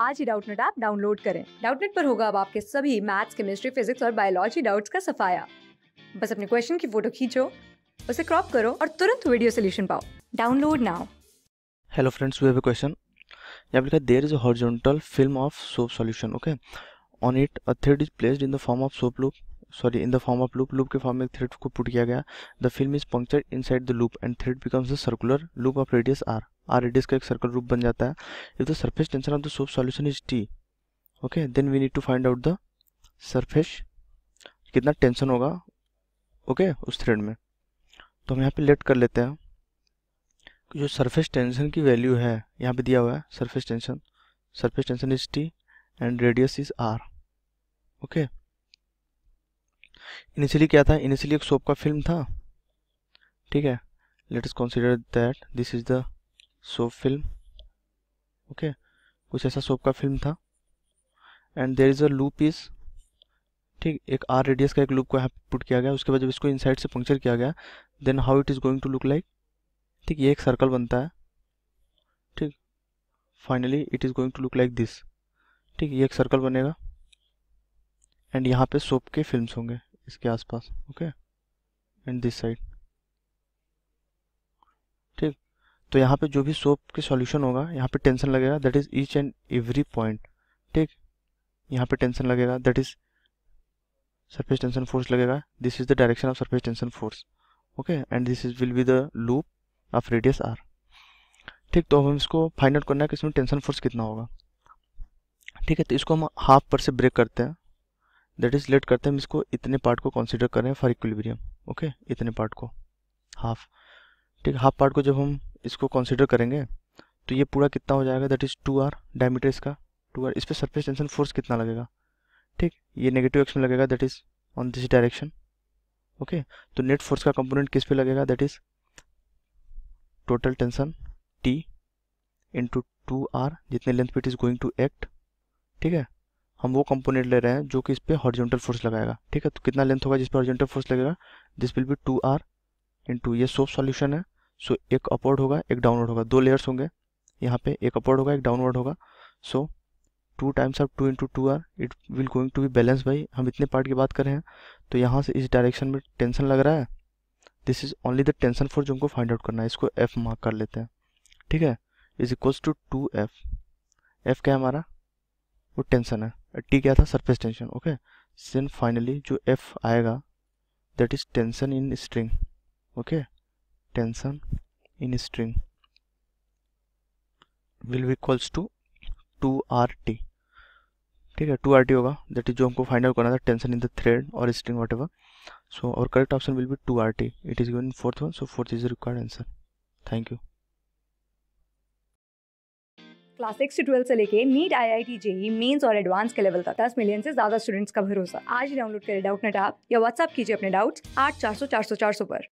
आज ही Doubtnut app download करें डाउटनेट पर होगा अब आपके सभी मैथ्स केमिस्ट्री फिजिक्स और बायोलॉजी डाउट्स का सफाया बस अपने क्वेश्चन की फोटो खींचो उसे क्रॉप करो और तुरंत वीडियो सोल्यूशन पाओ download now hello friends we have a question यहाँ लिखा there is a horizontal film of soap solution okay on it a thread is placed in the form of soap loop sorry in the form of loop loop के फॉर्म में एक thread को put किया गया the film is puncture inside the loop and thread becomes a circular loop of radius are are radius का एक circle रूप बन जाता है if the surface tension of the soap solution is T okay then we need to find out the surface कितना tension होगा okay okay, उस thread में तो हम यहाँ पे लेट कर लेते हैं जो सरफेस टेंशन की वैल्यू है यहाँ पे दिया हुआ है surface tension surface tension is T and radius is r okay initially क्या था इनिशियली एक सोप का फिल्म था ठीक है let us consider that this is the soap film okay कुछ ऐसा सोप का फिल्म था and there is a loop is ठीक एक आर रेडियस का एक लूप को यहाँ पुट किया गया उसके बाद जब इसको इनसाइड से पंक्चर किया गया then how it is going to look like ठीक ये एक सर्कल बनता है ठीक finally it is going to look like this ठीक ये एक सर्कल बनेगा एंड यहाँ पे सोप के फिल्म्स होंगे इसके आसपास ओके एंड दिस साइड तो यहाँ पे जो भी सोप के सॉल्यूशन होगा यहाँ पे टेंशन लगेगा that is each and every point ठीक यहाँ पे टेंशन लगेगा that is surface tension force लगेगा this is the direction of surface tension force okay and this is will be the loop of radius r ठीक तो हम इसको find out करना है कि इसमें टेंशन फोर्स कितना होगा ठीक है तो इसको हम हाफ पर से ब्रेक करते हैं दैट इज लेट करते हैं हम इसको इतने पार्ट को कंसिडर करें फॉर इक्विलिब्रियम ओके इतने पार्ट को हाफ ठीक हाफ पार्ट को जब हम इसको कंसिडर करेंगे तो ये पूरा कितना हो जाएगा that is two R diameter इसका टू आर इस पर सर्फेस टेंशन फोर्स कितना लगेगा ठीक ये नेगेटिव एक्स में लगेगा that is on this direction okay तो नेट फोर्स का कंपोनेंट किस पे लगेगा that is total tension T into two R जितने लेंथ पे it is going to act ठीक है हम वो कंपोनेंट ले रहे हैं जो कि इस पर हॉर्जेंटल फोर्स लगाएगा ठीक है तो कितना लेंथ होगा जिस पर हॉर्जेंटल फोर्स लगेगा this will be two R into ये सोप सॉल्यूशन है सो so, एक अपवर्ड होगा एक डाउनवर्ड होगा दो लेयर्स होंगे यहाँ पे एक अपवर्ड होगा एक डाउनवर्ड होगा so two times of two into two R it will going to be balance भाई हम इतने पार्ट की बात कर रहे हैं तो यहाँ से इस डायरेक्शन में टेंशन लग रहा है this is only the tension for जो हमको फाइंड आउट करना है इसको एफ मार्क कर लेते हैं ठीक है is equals to two F F क्या है हमारा वो टेंशन है टी क्या था सरफेस टेंशन ओके सेन फाइनली जो एफ आएगा that is tension in string okay tension in string will be equals to 2RT ठीक है 2RT होगा दैट इज जो हमको फाइंड आउट करना था टेंशन इन द थ्रेड और स्ट्रिंग वट एवर सो और correct option will be 2RT it is given fourth one so fourth is required answer thank you class six से twelve से लेके NEET I I T JEE mains और advance के level का दस million से ज्यादा स्टूडेंट्स का भरोसा आज डाउनलोड करें डाउट नेट आप या व्हाट्सअप कीजिए अपने डाउट्स आठ चार सौ चार सौ चार सौ पर